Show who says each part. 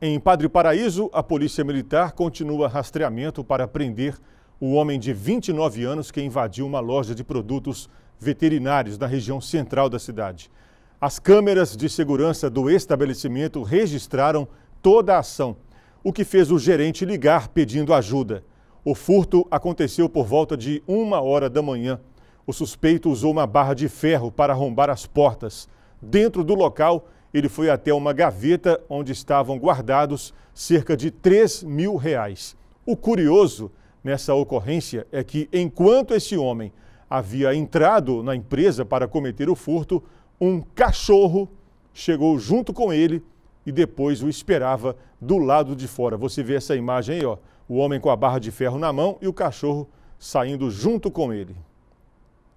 Speaker 1: Em Padre Paraíso, a Polícia Militar continua rastreamento para prender o homem de 29 anos que invadiu uma loja de produtos veterinários na região central da cidade. As câmeras de segurança do estabelecimento registraram toda a ação, o que fez o gerente ligar pedindo ajuda. O furto aconteceu por volta de uma hora da manhã. O suspeito usou uma barra de ferro para arrombar as portas. Dentro do local, ele foi até uma gaveta onde estavam guardados cerca de 3 mil reais. O curioso nessa ocorrência é que, enquanto esse homem havia entrado na empresa para cometer o furto, um cachorro chegou junto com ele e depois o esperava do lado de fora. Você vê essa imagem aí, ó, o homem com a barra de ferro na mão e o cachorro saindo junto com ele.